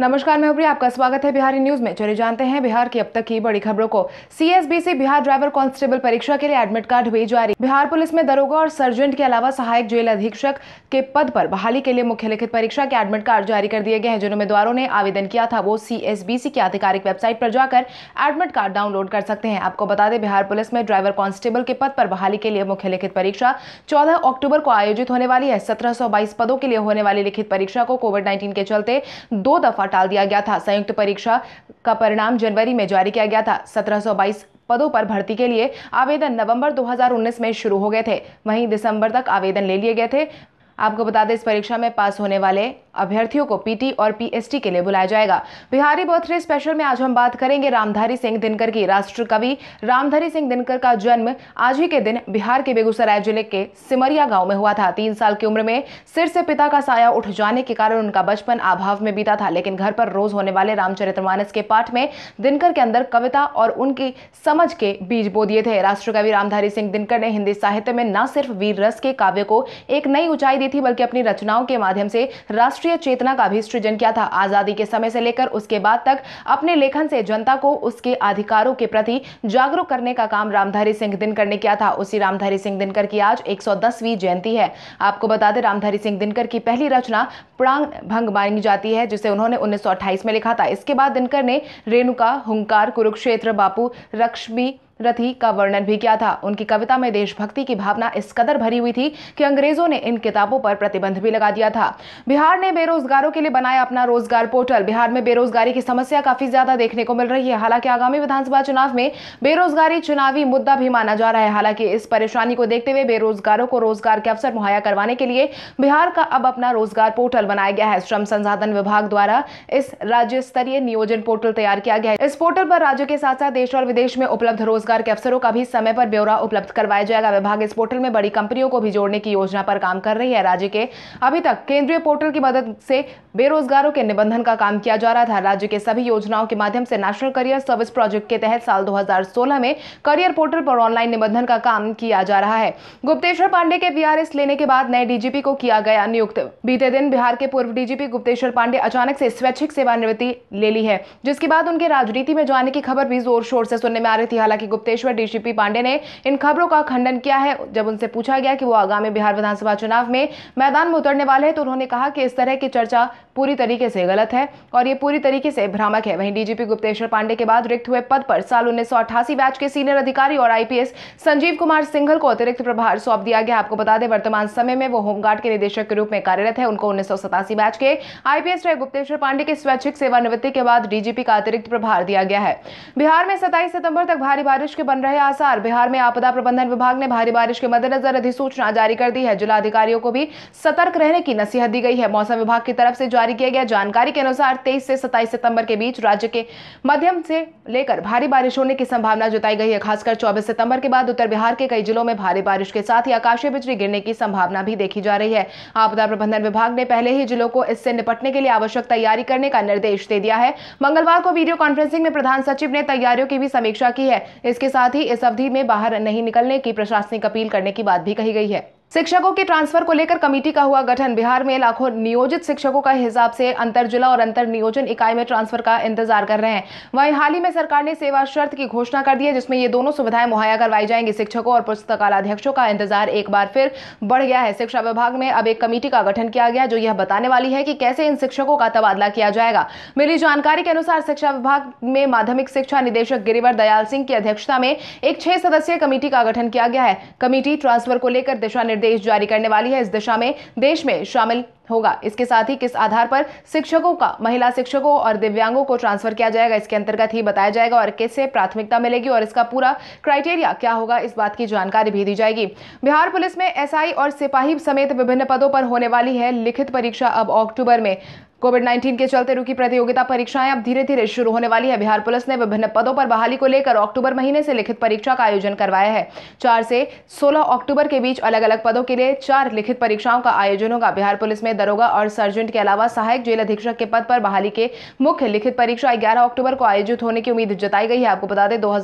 नमस्कार मैं उप्री आपका स्वागत है बिहारी न्यूज में चले जानते हैं बिहार की अब तक की बड़ी खबरों को सीएसबीसी बिहार ड्राइवर कांस्टेबल परीक्षा के लिए एडमिट कार्ड हुई जारी बिहार पुलिस में दरोगा और सर्जेंट के अलावा सहायक जेल अधीक्षक के पद पर बहाली के लिए मुख्य लिखित परीक्षा के एडमिट कार्ड जारी कर दिए गए हैं जिन उम्मीदवारों ने आवेदन किया था वो सीएसबीसी की आधिकारिक वेबसाइट पर जाकर एडमिट कार्ड डाउनलोड कर सकते हैं आपको बता दें बिहार पुलिस में ड्राइवर कांस्टेबल के पद पर बहाली के लिए मुख्य लिखित परीक्षा चौदह अक्टूबर को आयोजित होने वाली है सत्रह पदों के लिए होने वाली लिखित परीक्षा को कोविड नाइन्टीन के चलते दो दफा टाल दिया गया था संयुक्त परीक्षा का परिणाम जनवरी में जारी किया गया था सत्रह पदों पर भर्ती के लिए आवेदन नवंबर 2019 में शुरू हो गए थे वहीं दिसंबर तक आवेदन ले लिए गए थे आपको बता दें इस परीक्षा में पास होने वाले अभ्यर्थियों को पीटी और पीएसटी के लिए बुलाया जाएगा बिहारी बर्थडे स्पेशल में आज हम बात करेंगे रामधारी सिंह दिनकर की राष्ट्र कवि रामधारी सिंह दिनकर का जन्म आज ही के दिन बिहार के बेगूसराय जिले के सिमरिया गांव में हुआ था तीन साल की उम्र में सिर से पिता का साया उठ जाने के कारण उनका बचपन अभाव में बीता था लेकिन घर पर रोज होने वाले रामचरितमानस के पाठ में दिनकर के अंदर कविता और उनकी समझ के बीज बो दिए थे राष्ट्रकवि रामधारी सिंह दिनकर ने हिंदी साहित्य में न सिर्फ वीर रस के काव्य को एक नई ऊंचाई दी लिए थी बल्कि अपनी रचनाओं के माध्यम से राष्ट्रीय चेतना का भी सृजन किया था आज़ादी के समय से लेकर उसके बाद तक अपने लेखन से जनता को उसके अधिकारों के प्रति जागरूक करने का काम रामधारी सिंह दिनकर ने किया था उसी रामधारी सिंह दिनकर की आज एक जयंती है आपको बता दें रामधारी सिंह दिनकर की पहली रचना प्रांग भंग मानी जाती है जिसे उन्होंने उन्नीस में लिखा था इसके बाद दिनकर ने रेणुका हुंकार कुरुक्षेत्र बापू रक्ष्मी रथी का वर्णन भी किया था उनकी कविता में देशभक्ति की भावना इस कदर भरी हुई थी कि अंग्रेजों ने इन किताबों पर प्रतिबंध भी लगा दिया था बिहार ने बेरोजगारों के लिए बनाया अपना रोजगार पोर्टल बिहार में बेरोजगारी की समस्या काफी ज्यादा देखने को मिल रही है हालांकि आगामी विधानसभा चुनाव में बेरोजगारी चुनावी मुद्दा भी माना जा रहा है हालांकि इस परेशानी को देखते हुए बेरोजगारों को रोजगार के अवसर मुहैया करवाने के लिए बिहार का अब अपना रोजगार पोर्टल बनाया गया है श्रम संसाधन विभाग द्वारा इस राज्य स्तरीय नियोजन पोर्टल तैयार किया गया है इस पोर्टल पर राज्य के साथ साथ देश और विदेश में उपलब्ध रोजगार रोजगार के अवसरों का भी समय पर ब्यौरा उपलब्ध करवाया जाएगा विभाग इस पोर्टल में बड़ी कंपनियों को भी जोड़ने की योजना पर काम कर रही है राज्य के अभी तक केंद्रीय पोर्टल की मदद से बेरोजगारों के निबंधन का काम किया जा रहा था राज्य के सभी योजनाओं के माध्यम से नेशनल करियर सर्विस प्रोजेक्ट के तहत साल दो में करियर पोर्टल पर ऑनलाइन निबंधन का काम किया जा रहा है गुप्तेश्वर पांडे के वीआरएस लेने के बाद नए डीजीपी को किया गया नियुक्त बीते दिन बिहार के पूर्व डीजीपी गुप्तेश्वर पांडे अचानक से स्वैच्छिक सेवानिवृत्ति ले ली है जिसके बाद उनके राजनीति में जाने की खबर भी जोर शोर से सुनने में आ रही थी हालांकि गुप्तेश्वर डीजीपी पांडे ने इन खबरों का खंडन किया है जब उनसे पूछा गया कि वो आगामी बिहार विधानसभा चुनाव में मैदान में उतरने वाले हैं तो उन्होंने कहा कि इस तरह की चर्चा पूरी तरीके से गलत है और ये पूरी तरीके से भ्रामक है वहीं डीजीपी गुप्तेश्वर पांडे के बाद रिक्त हुए पद पर साल उन्नीस बैच के सीनियर अधिकारी और आईपीएस संजीव कुमार सिंघल को अतिरिक्त प्रभार सौंप दिया गया आपको बता दें वर्तमान समय में वो होमगार्ड के निदेशक के रूप में कार्यरत है उनको उन्नीस बैच के आईपीएस रहे गुप्तेश्वर पांडे के स्वैच्छिक सेवानिवृत्ति के बाद डीजीपी का अतिरिक्त प्रभार दिया गया है बिहार में सत्ताईस सितंबर तक भारी बारिश बारिश के बन रहे आसार बिहार में आपदा प्रबंधन विभाग ने भारी बारिश के मद्देनजर अधिसूचना जारी कर दी है जिला अधिकारियों को भी सतर्क रहने की नसीहत दी गई है मौसम विभाग की तरफ से जारी किया गया जानकारी के अनुसार तेईस से सताईस सितंबर के बीच राज्य के मध्यम से लेकर भारी बारिश होने की संभावना जताई गई है खासकर चौबीस सितंबर के बाद उत्तर बिहार के कई जिलों में भारी बारिश के साथ ही आकाशीय बिजली गिरने की संभावना भी देखी जा रही है आपदा प्रबंधन विभाग ने पहले ही जिलों को इससे निपटने के लिए आवश्यक तैयारी करने का निर्देश दे दिया है मंगलवार को वीडियो कॉन्फ्रेंसिंग में प्रधान सचिव ने तैयारियों की भी समीक्षा की है इस इसके साथ ही इस अवधि में बाहर नहीं निकलने की प्रशासनिक अपील करने की बात भी कही गई है शिक्षकों के ट्रांसफर को लेकर कमेटी का हुआ गठन बिहार में लाखों नियोजित शिक्षकों का हिसाब से अंतर जिला और अंतर नियोजन इकाई में ट्रांसफर का इंतजार कर रहे हैं वहीं हाल ही में सरकार ने सेवा शर्त की घोषणा कर दी है जिसमें ये दोनों सुविधाएं मुहैया करवाई जाएंगी शिक्षकों और पुस्तकालाध्यक्षों का इंतजार एक बार फिर बढ़ गया है शिक्षा विभाग में अब एक कमेटी का गठन किया गया जो यह बताने वाली है की कैसे इन शिक्षकों का तबादला किया जाएगा मिली जानकारी के अनुसार शिक्षा विभाग में माध्यमिक शिक्षा निदेशक गिरिवर दयाल सिंह की अध्यक्षता में एक छह सदस्यीय कमेटी का गठन किया गया है कमेटी ट्रांसफर को लेकर दिशा निर्देश जारी करने वाली है इस दिशा में देश में शामिल होगा इसके साथ ही किस आधार पर शिक्षकों का महिला शिक्षकों और दिव्यांगों को ट्रांसफर किया जाएगा इसके अंतर्गत ही बताया जाएगा और किसे प्राथमिकता मिलेगी और इसका पूरा क्राइटेरिया क्या होगा इस बात की जानकारी भी दी जाएगी बिहार पुलिस में एसआई और सिपाही समेत विभिन्न पदों पर होने वाली है लिखित परीक्षा अब अक्टूबर में कोविड 19 के चलते रुकी प्रतियोगिता परीक्षाएं अब धीरे धीरे शुरू होने वाली है बिहार पुलिस ने विभिन्न पदों पर बहाली को लेकर अक्टूबर महीने से लिखित परीक्षा का आयोजन करवाया है चार से 16 अक्टूबर के बीच अलग अलग पदों के लिए चार लिखित परीक्षाओं का आयोजन होगा बिहार पुलिस में दरोगा और सर्जेंट के अलावा सहायक जेल अधीक्षक के पद पर बहाली के मुख्य लिखित परीक्षा ग्यारह अक्टूबर को आयोजित होने की उम्मीद जताई गई है आपको बता दें दो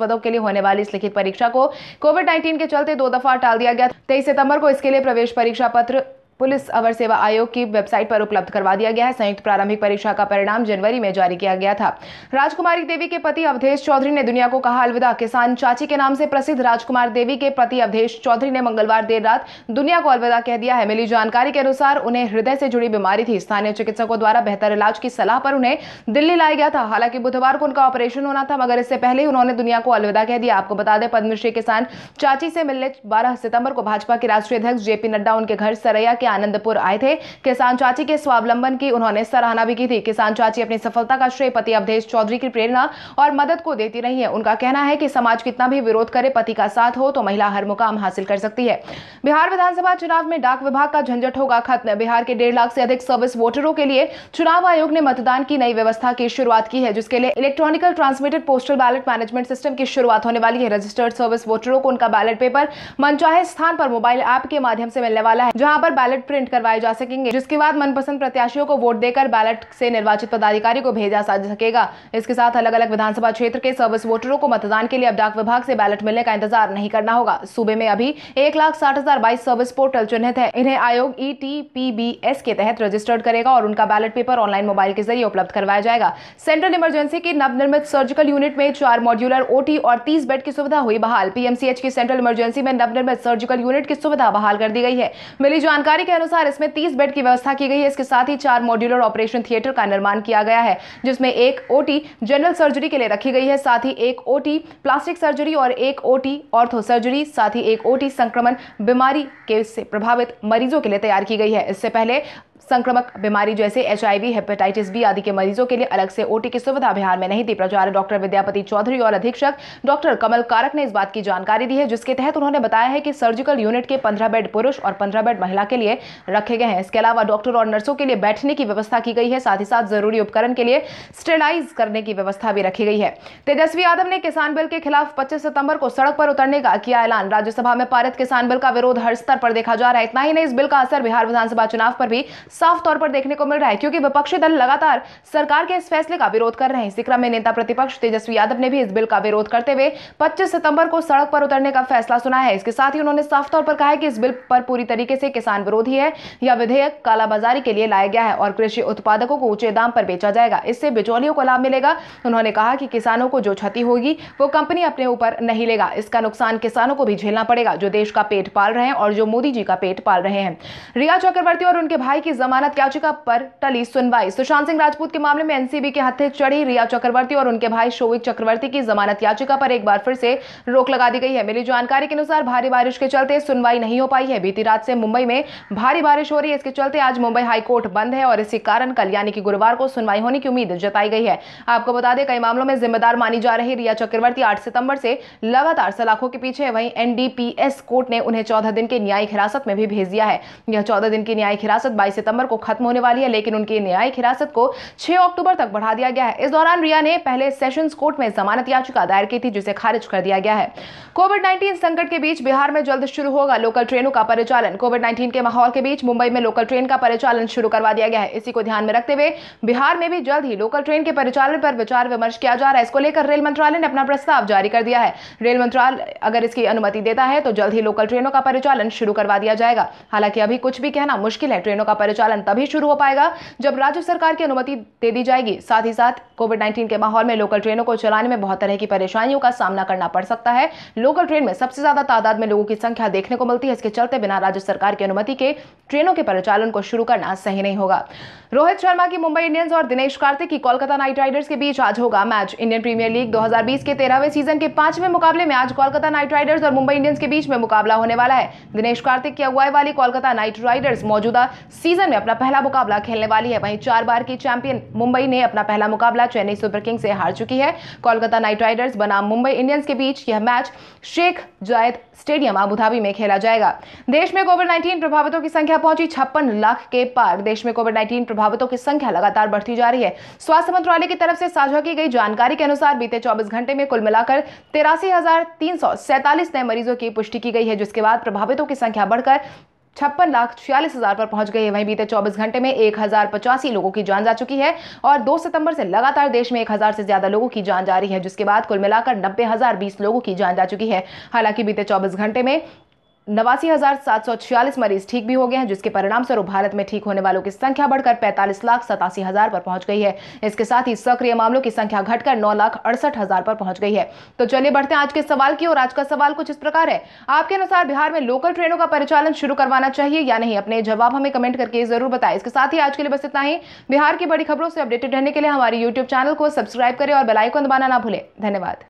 पदों के लिए होने वाली इस लिखित परीक्षा को कोविड नाइन्टीन के चलते दो दफा टाल दिया गया तेईस सितंबर को इसके लिए प्रवेश परीक्षा पत्र पुलिस अवर सेवा आयोग की वेबसाइट पर उपलब्ध करवा दिया गया है संयुक्त प्रारंभिक परीक्षा का परिणाम जनवरी में जारी किया गया था राजकुमारी देवी के पति अवधेश चौधरी ने दुनिया को कहा अलविदा किसान चाची के नाम से प्रसिद्ध राजकुमार देवी के पति अवधेश चौधरी ने मंगलवार देर रात दुनिया को अलविदा कह दिया है मिली जानकारी के अनुसार उन्हें हृदय से जुड़ी बीमारी थी स्थानीय चिकित्सकों द्वारा बेहतर इलाज की सलाह पर उन्हें दिल्ली लाया गया था हालांकि बुधवार को उनका ऑपरेशन होना था मगर इससे पहले ही उन्होंने दुनिया को अलविदा कह दिया आपको बता दें पद्मश्री किसान चाची से मिलने बारह सितंबर को भाजपा के राष्ट्रीय अध्यक्ष जेपी नड्डा उनके घर सरैया के के आनंदपुर आए थे किसान चाची के स्वावलंबन की उन्होंने सराहना भी की थी किसान चाची अपनी सफलता का श्रेय पति अवधेश चौधरी की प्रेरणा और मदद को देती रही है उनका कहना है कि समाज कितना भी विरोध करे पति का साथ हो तो महिला हर मुकाम हासिल कर सकती है बिहार विधानसभा चुनाव में डाक विभाग का झंझट होगा खत्म बिहार के डेढ़ लाख से अधिक सर्विस वोटरों के लिए चुनाव आयोग ने मतदान की नई व्यवस्था की शुरुआत की है जिसके लिए electronical transmitted postal ballot management system की शुरुआत होने वाली है रजिस्टर्ड सर्विस वोटरों को उनका बैलेट पेपर मनचाहे स्थान पर मोबाइल ऐप के माध्यम से मिलने वाला है जहां पर बैलेट बैलेट प्रिंट करवाए जा सकेंगे जिसके बाद मनपसंद प्रत्याशियों को वोट देकर बैलेट से निर्वाचित पदाधिकारी को भेजा जा सकेगा इसके साथ अलग अलग विधानसभा क्षेत्र के सर्विस वोटरों को मतदान के लिए अब डाक विभाग से बैलेट मिलने का इंतजार नहीं करना होगा सूबे में अभी एक लाख साठ हजार बाईस सर्विस पोर्टल चिन्हित है इन्हें आयोग ई e के तहत रजिस्टर्ड करेगा और उनका बैलेट पेपर ऑनलाइन मोबाइल के जरिए उपलब्ध करवाया जाएगा सेंट्रल इमरजेंसी की नवनिर्मित सर्जिकल यूनिट में चार मॉड्यूलर ओटी और तीस बेड की सुविधा हुई बहाल पीएमसीएच की सेंट्रल इमरजेंसी में नवनिर्मित सर्जिकल यूनिट की सुविधा बहाल कर दी गई है मिली जानकारी के अनुसार इसमें तीस बेड की व्यवस्था की गई है इसके साथ ही चार मॉड्यूलर ऑपरेशन थिएटर का निर्माण किया गया है जिसमें एक ओटी जनरल सर्जरी के लिए रखी गई है साथ ही एक ओटी प्लास्टिक सर्जरी और एक ओटी ऑर्थो सर्जरी साथ ही एक ओटी संक्रमण बीमारी के से प्रभावित मरीजों के लिए तैयार की गई है इससे पहले संक्रमक बीमारी जैसे एचआईवी, हेपेटाइटिस बी आदि के मरीजों के लिए अलग से ओटी की सुविधा बिहार में नहीं थी प्रचार डॉक्टर विद्यापति चौधरी और अधीक्षक डॉक्टर कमल कारक ने इस बात की जानकारी दी है जिसके तहत उन्होंने बताया है कि सर्जिकल यूनिट के 15 बेड पुरुष और 15 बेड महिला के लिए रखे गए हैं इसके अलावा डॉक्टर और नर्सों के लिए बैठने की व्यवस्था की गई है साथ ही साथ जरूरी उपकरण के लिए स्टेलाइज करने की व्यवस्था भी रखी गई है तेजस्वी यादव ने किसान बिल के खिलाफ पच्चीस सितंबर को सड़क पर उतरने का किया ऐलान राज्यसभा में पारित किसान बिल का विरोध हर स्तर पर देखा जा रहा है इतना ही नहीं इस बिल का असर बिहार विधानसभा चुनाव पर भी साफ तौर पर देखने को मिल रहा है क्योंकि विपक्षी दल लगातार सरकार के इस फैसले का विरोध कर रहे हैं इसी क्रम में नेता प्रतिपक्ष तेजस्वी यादव ने भी इस बिल का विरोध करते हुए पच्चीस सितंबर को सड़क पर उतरने का फैसला सुना है इसके साथ ही उन्होंने साफ तौर पर कहा है कि इस बिल पर पूरी तरीके से किसान विरोधी है यह विधेयक कालाबाजारी के लिए लाया गया है और कृषि उत्पादकों को ऊंचे दाम पर बेचा जाएगा इससे बिचौलियों को लाभ मिलेगा उन्होंने कहा कि किसानों को जो क्षति होगी वो कंपनी अपने ऊपर नहीं लेगा इसका नुकसान किसानों को भी झेलना पड़ेगा जो देश का पेट पाल रहे हैं और जो मोदी जी का पेट पाल रहे हैं रिया चक्रवर्ती और उनके भाई की जमानत याचिका पर टली सुनवाई सुशांत सिंह राजपूत के मामले में एनसीबी के हत्थे चढ़ी रिया चक्रवर्ती और उनके भाई शोविक चक्रवर्ती की जमानत याचिका पर एक बार फिर से रोक लगा दी गई है मिली जानकारी के अनुसार भारी बारिश के चलते सुनवाई नहीं हो पाई है बीती रात से मुंबई में भारी बारिश हो रही है इसके चलते आज मुंबई हाईकोर्ट बंद है और इसी कारण कल यानी कि गुरुवार को सुनवाई होने की उम्मीद जताई गई है आपको बता दें कई मामलों में जिम्मेदार मानी जा रही रिया चक्रवर्ती आठ सितंबर से लगातार सलाखों के पीछे वहीं एनडीपीएस कोर्ट ने उन्हें चौदह दिन के न्यायिक हिरासत में भी भेज दिया है यह चौदह दिन की न्यायिक हिरासत 22 सितंबर सितंबर को खत्म होने वाली है लेकिन उनकी न्यायिक हिरासत को छह अक्टूबर तक बढ़ा दिया गया है इस दौरान रिया ने पहले सेशंस कोर्ट में जमानत याचिका दायर की थी जिसे खारिज कर दिया गया है कोविड नाइन्टीन संकट के बीच बिहार में जल्द शुरू होगा लोकल ट्रेनों का परिचालन कोविड नाइन्टीन के माहौल के बीच मुंबई में लोकल ट्रेन का परिचालन शुरू करवा दिया गया है इसी को ध्यान में रखते हुए बिहार में भी जल्द ही लोकल ट्रेन के परिचालन पर विचार विमर्श किया जा रहा है इसको लेकर रेल मंत्रालय ने अपना प्रस्ताव जारी कर दिया है रेल मंत्रालय अगर इसकी अनुमति देता है तो जल्द ही लोकल ट्रेनों का परिचालन शुरू करवा दिया जाएगा हालांकि अभी कुछ भी कहना मुश्किल है ट्रेनों का परिचालन परिचालन तभी शुरू हो पाएगा जब राज्य सरकार की अनुमति दे दी जाएगी साथ ही साथ कोविड 19 के माहौल में लोकल ट्रेनों को चलाने में बहुत तरह की परेशानियों का सामना करना पड़ सकता है लोकल ट्रेन में सबसे ज्यादा तादाद में लोगों की संख्या देखने को मिलती है इसके चलते बिना राज्य सरकार की अनुमति के ट्रेनों के परिचालन को शुरू करना सही नहीं होगा रोहित शर्मा की मुंबई इंडियंस और दिनेश कार्तिक की कोलकाता नाइट राइडर्स के बीच आज होगा मैच इंडियन प्रीमियर लीग दो के तेरहवें सीजन के पांचवें मुकाबले में आज कोलकाता नाइट राइडर्स और मुंबई इंडियंस के बीच में मुकाबला होने वाला है दिनेश कार्तिक की अगुवाई वाली कोलकाता नाइट राइडर्स मौजूदा सीजन सीजन में अपना पहला मुकाबला खेलने वाली है वहीं चार बार की चैंपियन मुंबई ने अपना पहला मुकाबला चेन्नई सुपर किंग्स से हार चुकी है कोलकाता नाइट राइडर्स बनाम मुंबई इंडियंस के बीच यह मैच शेख जायद स्टेडियम अबुधाबी में खेला जाएगा देश में कोविड नाइन्टीन प्रभावितों की संख्या पहुंची छप्पन लाख के पार देश में कोविड नाइन्टीन प्रभावितों की संख्या लगातार बढ़ती जा रही है स्वास्थ्य मंत्रालय की तरफ से साझा की गई जानकारी के अनुसार बीते चौबीस घंटे में कुल मिलाकर तिरासी नए मरीजों की पुष्टि की गई है जिसके बाद प्रभावितों की संख्या बढ़कर छप्पन लाख छियालीस हज़ार पर पहुंच गई है वहीं बीते 24 घंटे में एक हज़ार पचासी लोगों की जान जा चुकी है और 2 सितंबर से लगातार देश में एक हज़ार से ज़्यादा लोगों की जान जा रही है जिसके बाद कुल मिलाकर नब्बे हज़ार बीस लोगों की जान जा चुकी है हालांकि बीते 24 घंटे में नवासी हजार सात सौ छियालीस मरीज ठीक भी हो गए हैं जिसके परिणाम स्वरूप भारत में ठीक होने वालों की संख्या बढ़कर पैंतालीस लाख सतासी हजार पर पहुंच गई है इसके साथ ही सक्रिय मामलों की संख्या घटकर नौ लाख अड़सठ हजार पर पहुंच गई है तो चलिए बढ़ते हैं आज के सवाल की और आज का सवाल कुछ इस प्रकार है आपके अनुसार बिहार में लोकल ट्रेनों का परिचालन शुरू करवाना चाहिए या नहीं अपने जवाब हमें कमेंट करके जरूर बताएं इसके साथ ही आज के लिए बस इतना ही बिहार की बड़ी खबरों से अपडेटेड रहने के लिए हमारे यूट्यूब चैनल को सब्सक्राइब करें और बेलाइकन दबाना ना भूलें धन्यवाद